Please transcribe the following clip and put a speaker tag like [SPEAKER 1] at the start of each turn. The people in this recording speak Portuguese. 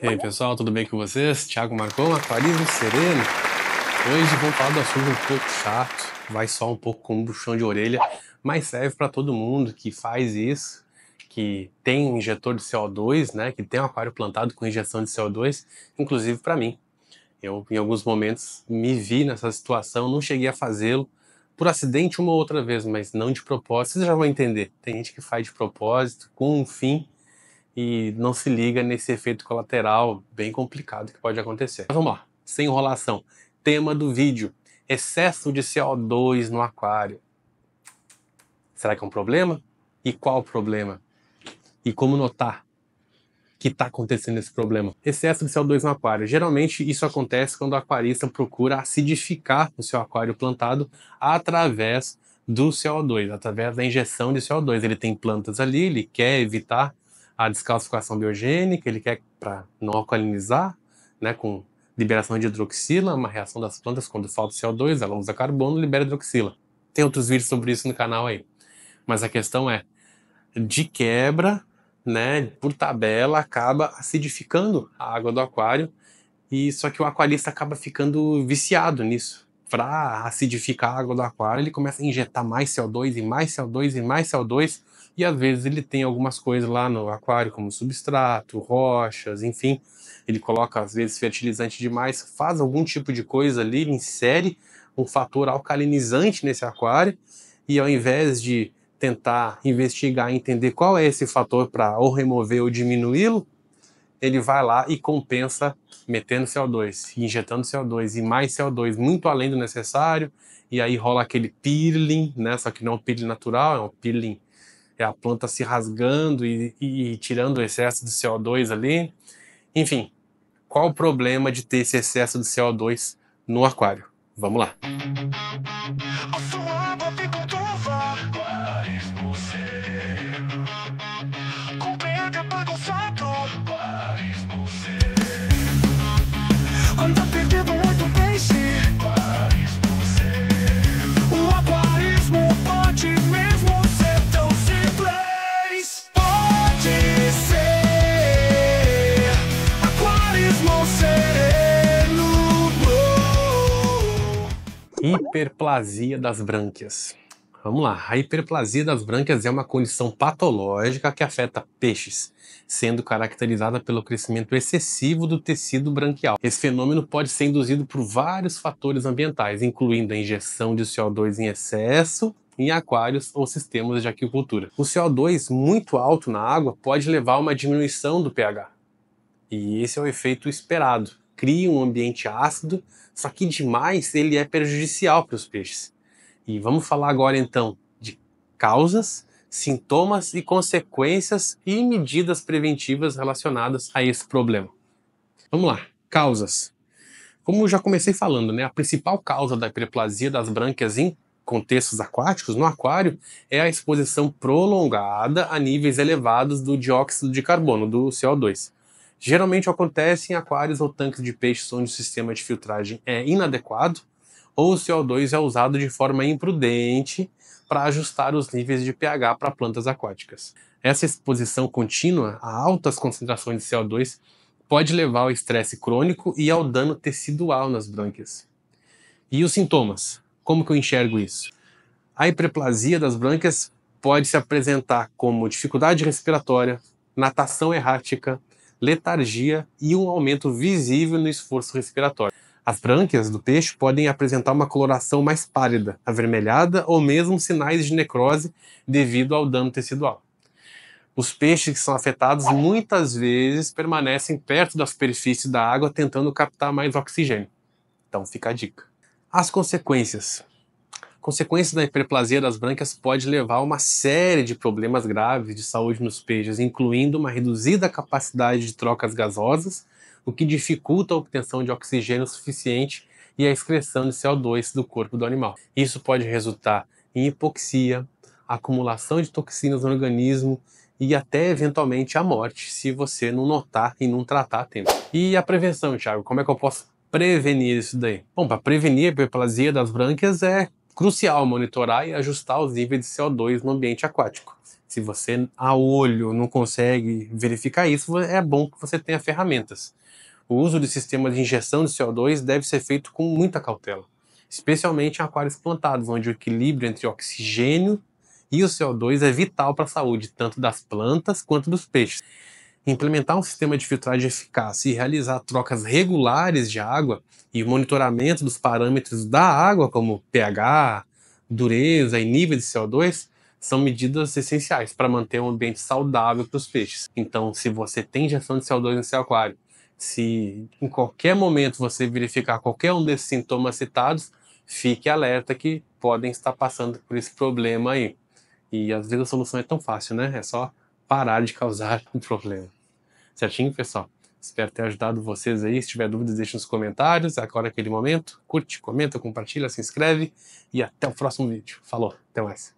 [SPEAKER 1] Ei pessoal, tudo bem com vocês? Thiago Marcon, Aquarismo Sereno. Hoje vamos falar do assunto um pouco chato, vai só um pouco como um buchão de orelha, mas serve para todo mundo que faz isso, que tem injetor de CO2, né, que tem um aquário plantado com injeção de CO2, inclusive para mim. Eu, em alguns momentos, me vi nessa situação, não cheguei a fazê-lo, por acidente uma ou outra vez, mas não de propósito. Vocês já vão entender. Tem gente que faz de propósito, com um fim, e não se liga nesse efeito colateral bem complicado que pode acontecer. Mas vamos lá, sem enrolação. Tema do vídeo: excesso de CO2 no aquário. Será que é um problema? E qual o problema? E como notar que está acontecendo esse problema? Excesso de CO2 no aquário. Geralmente isso acontece quando o aquarista procura acidificar o seu aquário plantado através do CO2, através da injeção de CO2. Ele tem plantas ali, ele quer evitar a descalcificação biogênica, ele quer para não alcalinizar, né, com liberação de hidroxila, uma reação das plantas quando falta CO2, ela usa carbono, libera hidroxila. Tem outros vídeos sobre isso no canal aí. Mas a questão é, de quebra, né, por tabela, acaba acidificando a água do aquário, e só que o aquarista acaba ficando viciado nisso para acidificar a água do aquário, ele começa a injetar mais CO2 e mais CO2 e mais CO2, e às vezes ele tem algumas coisas lá no aquário, como substrato, rochas, enfim. Ele coloca, às vezes, fertilizante demais, faz algum tipo de coisa ali, insere um fator alcalinizante nesse aquário, e ao invés de tentar investigar, entender qual é esse fator para ou remover ou diminuí-lo, ele vai lá e compensa metendo CO2, injetando CO2 e mais CO2 muito além do necessário, e aí rola aquele peeling, né? Só que não é um peeling natural, é um peeling é a planta se rasgando e, e, e tirando o excesso de CO2 ali. Enfim, qual o problema de ter esse excesso de CO2 no aquário? Vamos lá. Música hiperplasia das brânquias. Vamos lá. A hiperplasia das brânquias é uma condição patológica que afeta peixes, sendo caracterizada pelo crescimento excessivo do tecido branquial. Esse fenômeno pode ser induzido por vários fatores ambientais, incluindo a injeção de CO2 em excesso, em aquários ou sistemas de aquicultura. O CO2 muito alto na água pode levar a uma diminuição do pH. E esse é o efeito esperado cria um ambiente ácido, só que demais ele é prejudicial para os peixes. E vamos falar agora então de causas, sintomas e consequências e medidas preventivas relacionadas a esse problema. Vamos lá, causas. Como eu já comecei falando, né, a principal causa da hiperplasia das brânquias em contextos aquáticos, no aquário, é a exposição prolongada a níveis elevados do dióxido de carbono, do CO2. Geralmente acontece em aquários ou tanques de peixes onde o sistema de filtragem é inadequado ou o CO2 é usado de forma imprudente para ajustar os níveis de pH para plantas aquáticas. Essa exposição contínua a altas concentrações de CO2 pode levar ao estresse crônico e ao dano tecidual nas brânquias. E os sintomas? Como que eu enxergo isso? A hiperplasia das brânquias pode se apresentar como dificuldade respiratória, natação errática, letargia e um aumento visível no esforço respiratório. As brânquias do peixe podem apresentar uma coloração mais pálida, avermelhada ou mesmo sinais de necrose devido ao dano tecidual. Os peixes que são afetados muitas vezes permanecem perto da superfície da água tentando captar mais oxigênio. Então fica a dica. As consequências consequência da hiperplasia das brancas pode levar a uma série de problemas graves de saúde nos peixes, incluindo uma reduzida capacidade de trocas gasosas, o que dificulta a obtenção de oxigênio suficiente e a excreção de CO2 do corpo do animal. Isso pode resultar em hipoxia, acumulação de toxinas no organismo e até eventualmente a morte, se você não notar e não tratar a tempo. E a prevenção, Thiago, como é que eu posso prevenir isso daí? Bom, para prevenir a hiperplasia das brânquias é crucial monitorar e ajustar os níveis de CO2 no ambiente aquático. Se você a olho não consegue verificar isso, é bom que você tenha ferramentas. O uso de sistemas de injeção de CO2 deve ser feito com muita cautela, especialmente em aquários plantados, onde o equilíbrio entre oxigênio e o CO2 é vital para a saúde tanto das plantas quanto dos peixes implementar um sistema de filtragem eficaz e realizar trocas regulares de água e monitoramento dos parâmetros da água, como pH, dureza e nível de CO2, são medidas essenciais para manter um ambiente saudável para os peixes. Então, se você tem gestão de CO2 no seu aquário, se em qualquer momento você verificar qualquer um desses sintomas citados, fique alerta que podem estar passando por esse problema aí. E às vezes a solução é tão fácil, né? É só parar de causar o um problema. Certinho, pessoal? Espero ter ajudado vocês aí. Se tiver dúvidas, deixe nos comentários. Agora é aquele momento. Curte, comenta, compartilha, se inscreve. E até o próximo vídeo. Falou, até mais.